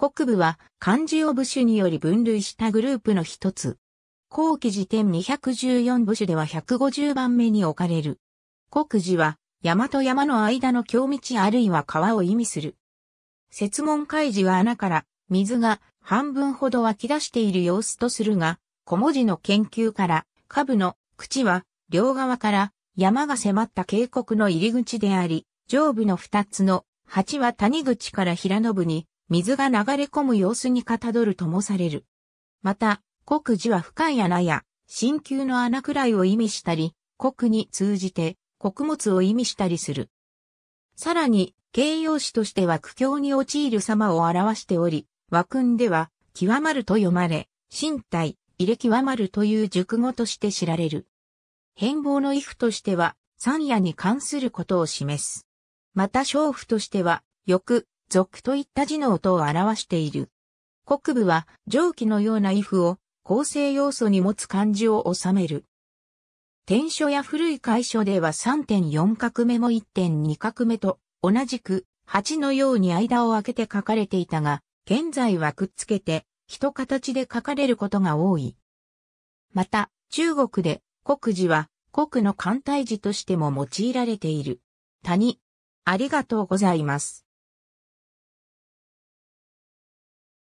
国部は漢字を部首により分類したグループの一つ。後期辞典214部首では150番目に置かれる。国字は山と山の間の京道あるいは川を意味する。説問開示は穴から水が半分ほど湧き出している様子とするが、小文字の研究から下部の口は両側から山が迫った渓谷の入り口であり、上部の二つの八は谷口から平野部に水が流れ込む様子にかたどるともされる。また、国字は深い穴や、深宮の穴くらいを意味したり、国に通じて、穀物を意味したりする。さらに、形容詞としては苦境に陥る様を表しており、和訓では、極まると読まれ、身体、入れ極まるという熟語として知られる。変貌の衣服としては、三夜に関することを示す。また、娼婦としては、欲、俗といった字の音を表している。国部は蒸気のような衣服を構成要素に持つ漢字を収める。天書や古い会書では3.4画目も1.2画目と同じく8のように間を空けて書かれていたが、現在はくっつけて一形で書かれることが多い。また、中国で国字は国の艦隊字としても用いられている。谷、ありがとうございます。